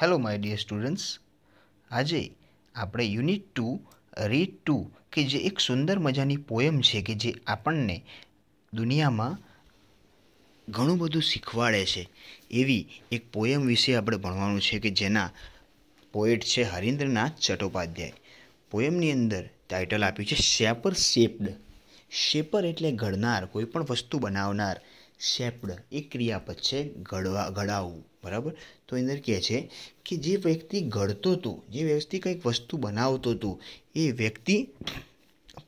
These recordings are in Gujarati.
હેલો માય ડિયર સ્ટુડન્ટ્સ આજે આપણે યુનિટ ટુ રીડ ટુ કે જે એક સુંદર મજાની પોયમ છે કે જે આપણને દુનિયામાં ઘણું બધું શીખવાડે છે એવી એક પોયમ વિશે આપણે ભણવાનું છે કે જેના પોએટ છે હરીન્દ્રનાથ ચટ્ટોપાધ્યાય પોયમની અંદર ટાઇટલ આપ્યું છે શેપર શેપ્ડ શેપર એટલે ઘડનાર કોઈપણ વસ્તુ બનાવનાર શેપ્ડ એ ક્રિયાપદ છે ઘડવા ઘડાવવું બરાબર તો અંદર કહે છે કે જે વ્યક્તિ ઘડતો હતો જે વ્યક્તિ કંઈક વસ્તુ બનાવતો હતો એ વ્યક્તિ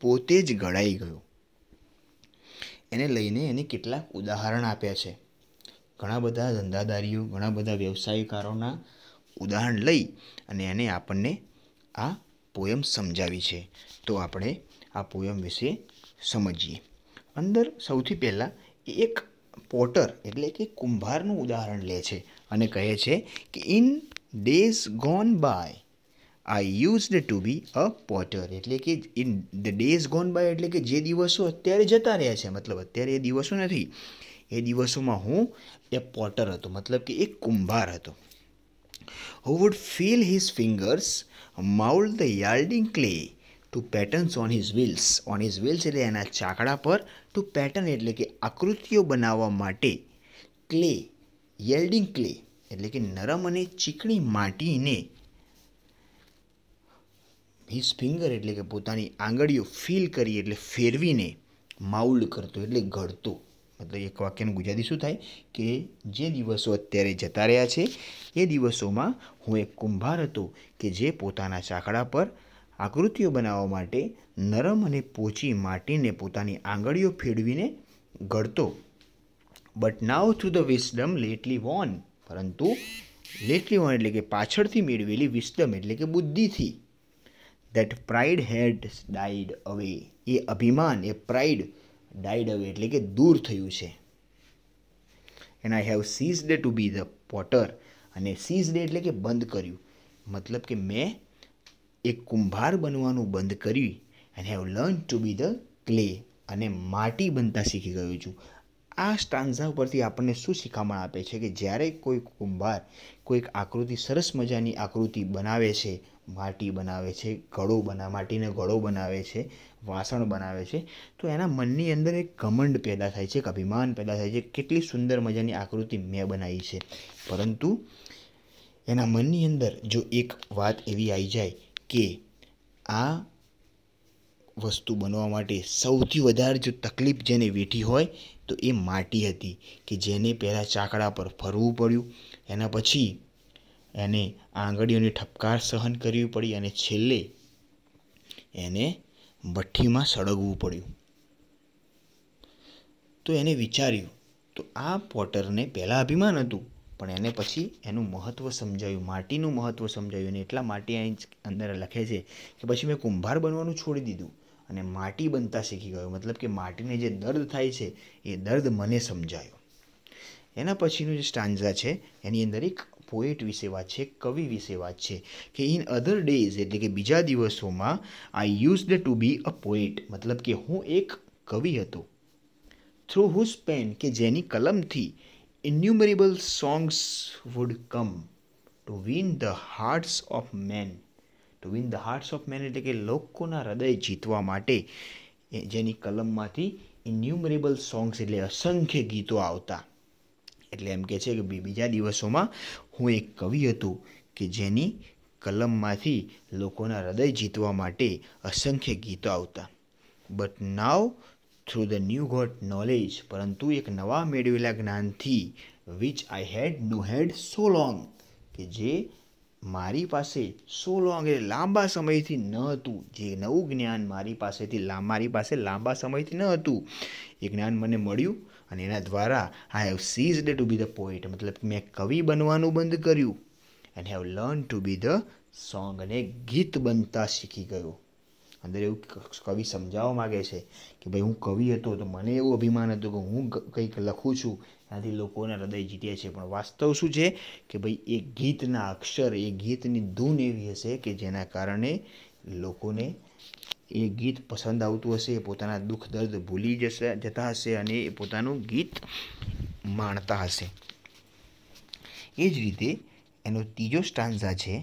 પોતે જ ઘડાઈ ગયો એને લઈને એને કેટલાક ઉદાહરણ આપ્યા છે ઘણા બધા ધંધાદારીઓ ઘણા બધા વ્યવસાયકારોના ઉદાહરણ લઈ અને એને આપણને આ પોયમ સમજાવી છે તો આપણે આ પોયમ વિશે સમજીએ અંદર સૌથી પહેલાં એક પોટર એટલે કે કુંભારનું ઉદાહરણ લે છે અને કહે છે કે in days gone by I used to be a potter એટલે કે in the days gone by એટલે કે જે દિવસો અત્યારે જતા રહ્યા છે મતલબ અત્યારે એ દિવસો નથી એ દિવસોમાં હું એ પોટર હતો મતલબ કે એક કુંભાર હતો who would feel his fingers mould the yielding clay to patterns on his wheels on his wheels એટલે એના ચાકડા પર ટુ પેટર્ન એટલે કે આકૃતિઓ બનાવવા માટે ક્લે યેલ્ડિંગ ક્લે એટલે કે નરમ અને ચીકણી માટીને હિઝ ફિંગર એટલે કે પોતાની આંગળીઓ ફીલ કરી એટલે ફેરવીને માઉલ્ડ કરતો એટલે ઘડતો મતલબ એક વાક્યનું ગુજરાતી શું થાય કે જે દિવસો અત્યારે જતા રહ્યા છે એ દિવસોમાં હું એક કુંભાર હતો કે જે પોતાના ચાકડા પર આકૃતિઓ બનાવવા માટે નરમ અને પોચી માટીને પોતાની આંગળીઓ ફેરવીને ઘડતો but now through the wisdom lately won પરંતુ લેટલી વોન એટલે કે પાછળથી મેળવેલી વિસ્ડમ એટલે કે બુદ્ધિથી દેટ પ્રાઇડ હેડ ડાઈડ અવે એ અભિમાન એ પ્રાઇડ ડાઈડ અવે એટલે કે દૂર થયું છે and I have ceased to be the potter અને સીઝ ડે એટલે કે બંધ કર્યું મતલબ કે મેં એક કુંભાર બનવાનું બંધ કર્યું and have learn to be the clay અને માટી બનતા શીખી ગયો છું આ સ્ટાન્ઝા ઉપરથી આપણને શું શીખામણ આપે છે કે જ્યારે કોઈ કુંભાર કોઈક આકૃતિ સરસ મજાની આકૃતિ બનાવે છે માટી બનાવે છે ઘડો બના માટીને ઘડો બનાવે છે વાસણ બનાવે છે તો એના મનની અંદર એક ઘમંડ પેદા થાય છે એક અભિમાન પેદા થાય છે કેટલી સુંદર મજાની આકૃતિ મેં બનાવી છે પરંતુ એના મનની અંદર જો એક વાત એવી આવી જાય કે આ વસ્તુ બનવા માટે સૌથી વધારે જો તકલીફ જેને વેઠી હોય તો એ માટી હતી કે જેને પહેલાં ચાકડા પર ફરવું પડ્યું એના પછી એને આંગળીઓની ઠપકાર સહન કરવી પડી અને છેલ્લે એને ભઠ્ઠીમાં સળગવું પડ્યું તો એને વિચાર્યું તો આ પોટરને પહેલાં અભિમાન હતું પણ એને પછી એનું મહત્ત્વ સમજાયું માટીનું મહત્ત્વ સમજાયું અને એટલા માટે અંદર લખે છે કે પછી મેં કુંભાર બનવાનું છોડી દીધું અને માટી બનતા શીખી ગયો મતલબ કે માટીને જે દર્દ થાય છે એ દર્દ મને સમજાયો એના પછીનું જે સ્ટાન્ઝા છે એની અંદર એક પોએટ વિશે વાત છે કવિ વિશે વાત છે કે ઇન અધર ડેઝ એટલે કે બીજા દિવસોમાં I used to be a poet મતલબ કે હું એક કવિ હતો થ્રુ હુઝ પેન કે જેની કલમથી innumerable songs would come to win the hearts of men to win the hearts of men એટલે કે લોકોના હૃદય જીતવા માટે જેની કલમમાંથી ઇન્યુમરેબલ સોંગ્સ એટલે અસંખ્ય ગીતો આવતા એટલે એમ કહે છે કે બીજા દિવસોમાં હું એક કવિ હતું કે જેની કલમમાંથી લોકોના હૃદય જીતવા માટે અસંખ્ય ગીતો આવતા but now through the new got knowledge પરંતુ એક નવા મેળવેલા જ્ઞાનથી which I head no head so long કે જે મારી પાસે સો લોંગ એટલે લાંબા સમયથી ન હતું જે નવું જ્ઞાન મારી પાસેથી મારી પાસે લાંબા સમયથી ન હતું એ જ્ઞાન મને મળ્યું અને એના દ્વારા I have ceased to be the poet મતલબ મેં કવિ બનવાનું બંધ કર્યું and have learn to be the song અને ગીત બનતા શીખી ગયો અંદર એવું કવિ સમજાવવા માગે છે કે ભાઈ હું કવિ હતો તો મને એવું અભિમાન હતું કે હું કંઈક લખું છું ત્યાંથી લોકોના હૃદય જીતે છે પણ વાસ્તવ શું છે કે ભાઈ એ ગીતના અક્ષર એ ગીતની ધૂન એવી હશે કે જેના કારણે લોકોને એ ગીત પસંદ આવતું હશે એ પોતાના દુઃખ દર્દ ભૂલી જશે જતા હશે અને એ પોતાનું ગીત માણતા હશે એ જ રીતે એનો ત્રીજો સ્ટાન્ઝા છે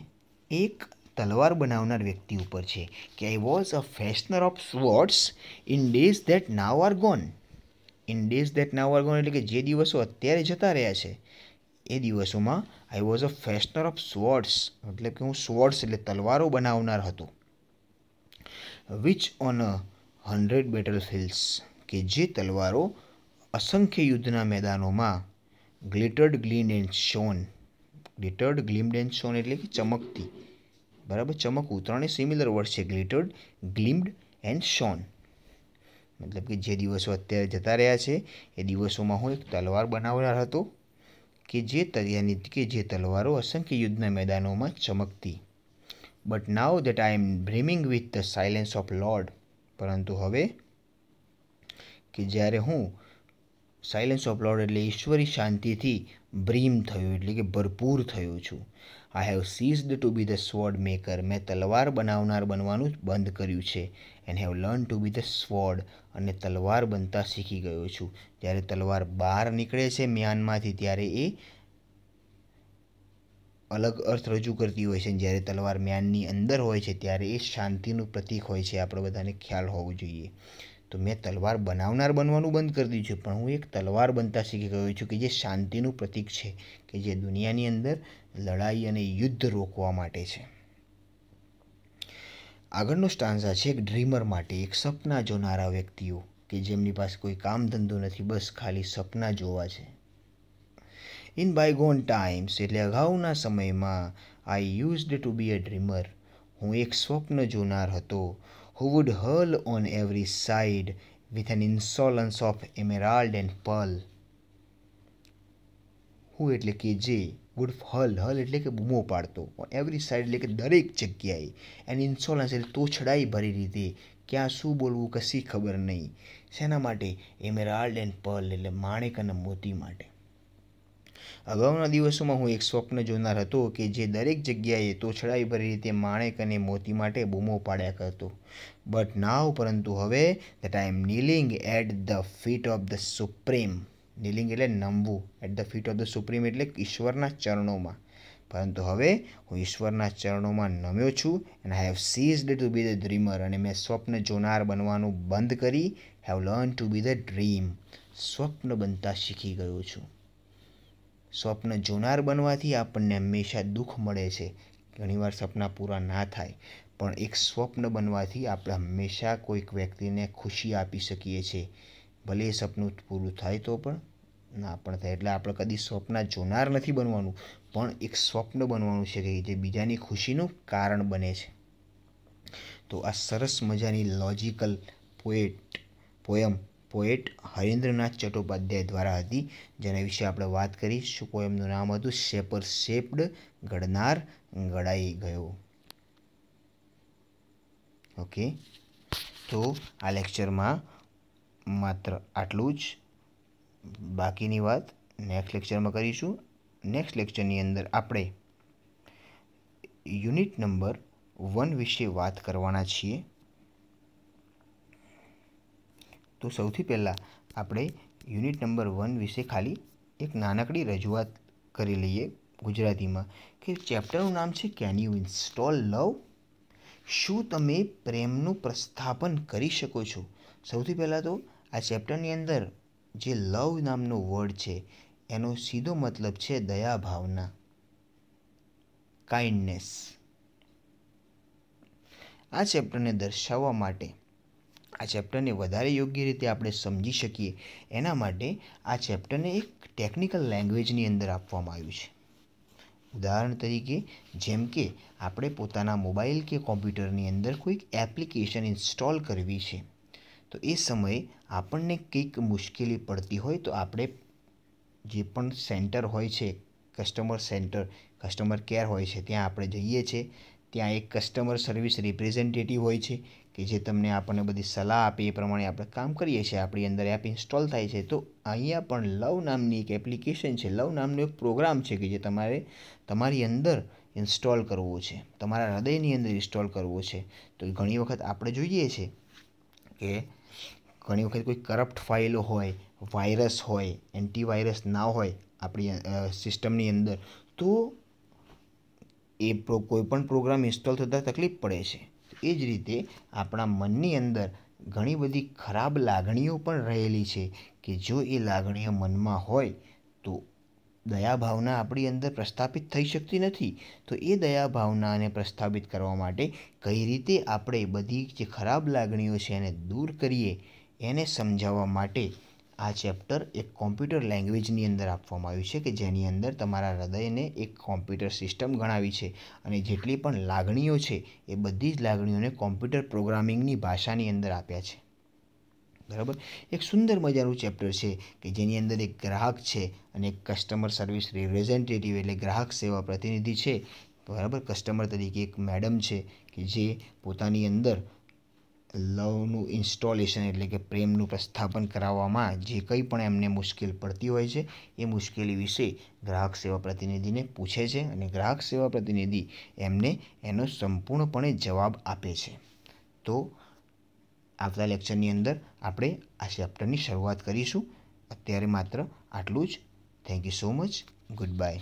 એક તલવાર બનાવનાર વ્યક્તિ ઉપર છે કે I was a fashioner of swords in days that now are gone in days that now are gone એટલે કે જે દિવસો અત્યારે જતા રહ્યા છે એ દિવસોમાં I was a fashioner of swords મતલબ કે હું સ્વોર્ડ્સ એટલે તલવારો બનાવનાર હતો which on a hundred battlefields કે જે તલવારો અસંખ્ય યુદ્ધના મેદાનોમાં glittered gleamed and shone glittered gleamed and shone એટલે કે ચમકતી બરાબર ચમકવું ત્રણે સિમિલર વર્ડ છે ગ્લિટર્ડ ગ્લિમ્ડ એન્ડ શોન મતલબ કે જે દિવસો અત્યારે જતા રહ્યા છે એ દિવસોમાં હું એક તલવાર બનાવનાર હતો કે જે તરિયાની કે જે તલવારો અસંખ્ય યુદ્ધના મેદાનોમાં ચમકતી but now that I am dreaming with the silence of lord પરંતુ હવે કે જ્યારે હું સાયલેન્સ ઓફ લોર્ડ એટલે ઈશ્વરી શાંતિથી બ્રીમ થયું એટલે કે ભરપૂર થયું છું I have ceased to be the sword maker મેં તલવાર બનાવનાર બનવાનું જ બંધ કર્યું છે and have learn to be the sword અને તલવાર બનતા શીખી ગયો છું જ્યારે તલવાર બહાર નીકળે છે મ્યાનમાંથી ત્યારે એ અલગ અર્થ રજૂ કરતી હોય છે જ્યારે તલવાર મ્યાનની અંદર હોય છે ત્યારે એ શાંતિનું પ્રતીક હોય છે આપણે બધાને ખ્યાલ હોવો જોઈએ તો મેં તલવાર બનાવનાર બનવાનું બંધ કરી દીધું છે પણ હું એક તલવાર બનતા શીખી ગયો છું કે જે શાંતિનું પ્રતીક છે કે જે દુનિયાની અંદર લડાઈ અને યુદ્ધ રોકવા માટે છે આગળનો સ્ટાન્ઝા છે એક ડ્રીમર માટે એક સપના જોનારા વ્યક્તિઓ કે જેમની પાસે કોઈ કામ ધંધો નથી બસ ખાલી સપના જોવા છે ઇન બાયગોન ટાઈમ્સ એટલે અગાઉના સમયમાં I used to be a dreamer હું એક સ્વપ્ન જોનાર હતો who would hurl on every side with an insolence of emerald and pearl હું એટલે કે જે વુડ હલ હલ એટલે કે બૂમો પાડતો એવરી સાઈડ એટલે કે દરેક જગ્યાએ એની ઇન્સોલન્સ એટલે તોછડાઈ ભરી દીધી ક્યાં શું બોલવું કશી ખબર નહીં શેના માટે એમેરાલ્ડ એન્ડ પર્લ એટલે માણેક અને મોતી માટે અગાઉના દિવસોમાં હું એક સ્વપ્ન જોનાર હતો કે જે દરેક જગ્યાએ તોછડાઈ ભરી રીતે માણેક અને મોતી માટે બૂમો પાડ્યા કરતો બટ નાવ પરંતુ હવે that I am kneeling at the feet of the supreme kneeling એટલે નમવું at the feet of the supreme એટલે ઈશ્વરના ચરણોમાં પરંતુ હવે હું ઈશ્વરના ચરણોમાં નમ્યો છું and I have ceased to be the dreamer અને મેં સ્વપ્ન જોનાર બનવાનું બંધ કરી have learn to be the dream સ્વપ્ન બનતા શીખી ગયો છું સ્વપ્ન જોનાર બનવાથી આપણને હંમેશા દુઃખ મળે છે ઘણીવાર સપના પૂરા ના થાય પણ એક સ્વપ્ન બનવાથી આપણે હંમેશા કોઈક વ્યક્તિને ખુશી આપી શકીએ છીએ ભલે એ સપનું પૂરું થાય તો પણ ના પણ થાય એટલે આપણે કદી સ્વપ્ન જોનાર નથી બનવાનું પણ એક સ્વપ્ન બનવાનું છે કે જે બીજાની ખુશીનું કારણ બને છે તો આ સરસ મજાની logical poet poem poet Harendranath Chattopadhyay દ્વારા હતી જેના વિશે આપણે વાત કરી શું પોએમનું નામ હતું શેપર શેપ્ડ ઘડનાર ઘડાઈ ગયો ઓકે તો આ લેક્ચરમાં માત્ર આટલું જ બાકીની વાત નેક્સ્ટ લેક્ચરમાં કરીશું નેક્સ્ટ લેક્ચરની અંદર આપણે યુનિટ નંબર વન વિશે વાત કરવાના છીએ તો સૌથી પહેલાં આપણે યુનિટ નંબર વન વિશે ખાલી એક નાનકડી રજૂઆત કરી લઈએ ગુજરાતીમાં કે ચેપ્ટરનું નામ છે કેન યુ ઇન્સ્ટોલ લવ શું તમે પ્રેમનું પ્રસ્થાપન કરી શકો છો સૌથી પહેલાં તો આ ચેપ્ટરની અંદર જે લવ નામનો વર્ડ છે એનો સીધો મતલબ છે દયા ભાવના કાઇન્ડનેસ આ ચેપ્ટરને દર્શાવવા માટે આ ચેપ્ટરને વધારે યોગ્ય રીતે આપણે સમજી શકીએ એના માટે આ ચેપ્ટરને એક ટેકનિકલ લેંગ્વેજની અંદર આપવામાં આવ્યું છે ઉદાહરણ તરીકે જેમ કે આપણે પોતાના મોબાઈલ કે કોમ્પ્યુટરની અંદર કોઈક એપ્લિકેશન ઇન્સ્ટોલ કરવી છે તો એ સમયે આપણને કંઈક મુશ્કેલી પડતી હોય તો આપણે જે પણ સેન્ટર હોય છે કસ્ટમર સેન્ટર કસ્ટમર કેર હોય છે ત્યાં આપણે જઈએ છીએ ત્યાં એક કસ્ટમર સર્વિસ રિપ્રેઝેન્ટેટિવ હોય છે કે જે તમને આપણને બધી સલાહ આપે એ પ્રમાણે આપણે કામ કરીએ છીએ આપણી અંદર એપ ઇન્સ્ટોલ થાય છે તો અહીંયા પણ લવ નામની એક એપ્લિકેશન છે લવ નામનો એક પ્રોગ્રામ છે કે જે તમારે તમારી અંદર ઇન્સ્ટોલ કરવો છે તમારા હૃદયની અંદર ઇન્સ્ટોલ કરવો છે તો ઘણી વખત આપણે જોઈએ છે કે ઘણી વખત કોઈ કરપ્ટ ફાઇલો હોય વાયરસ હોય એન્ટીવાયરસ ના હોય આપણી સિસ્ટમની અંદર તો એ પ્રો કોઈપણ પ્રોગ્રામ ઇન્સ્ટોલ થતાં તકલીફ પડે છે એ જ રીતે આપણા મનની અંદર ઘણી બધી ખરાબ લાગણીઓ પણ રહેલી છે કે જો એ લાગણીઓ મનમાં હોય તો દયા ભાવના આપણી અંદર પ્રસ્થાપિત થઈ શકતી નથી તો એ દયા ભાવનાને પ્રસ્થાપિત કરવા માટે કઈ રીતે આપણે બધી જે ખરાબ લાગણીઓ છે એને દૂર કરીએ એને સમજાવવા માટે આ ચેપ્ટર એક કોમ્પ્યુટર લેંગ્વેજની અંદર આપવામાં આવ્યું છે કે જેની અંદર તમારા હૃદયને એક કોમ્પ્યુટર સિસ્ટમ ગણાવી છે અને જેટલી પણ લાગણીઓ છે એ બધી જ લાગણીઓને કોમ્પ્યુટર પ્રોગ્રામિંગની ભાષાની અંદર આપ્યા છે બરાબર એક સુંદર મજાનું ચેપ્ટર છે કે જેની અંદર એક ગ્રાહક છે અને એક કસ્ટમર સર્વિસ રિપ્રેઝેન્ટેટિવ એટલે ગ્રાહક સેવા પ્રતિનિધિ છે બરાબર કસ્ટમર તરીકે એક મેડમ છે કે જે પોતાની અંદર લવનું ઇન્સ્ટોલેશન એટલે કે પ્રેમનું પ્રસ્થાપન કરાવવામાં જે કંઈ પણ એમને મુશ્કેલ પડતી હોય છે એ મુશ્કેલી વિશે ગ્રાહક સેવા પ્રતિનિધિને પૂછે છે અને ગ્રાહક સેવા પ્રતિનિધિ એમને એનો સંપૂર્ણપણે જવાબ આપે છે તો આવતા લેક્ચરની અંદર આપણે આ ચેપ્ટરની શરૂઆત કરીશું અત્યારે માત્ર આટલું જ thank you so much good bye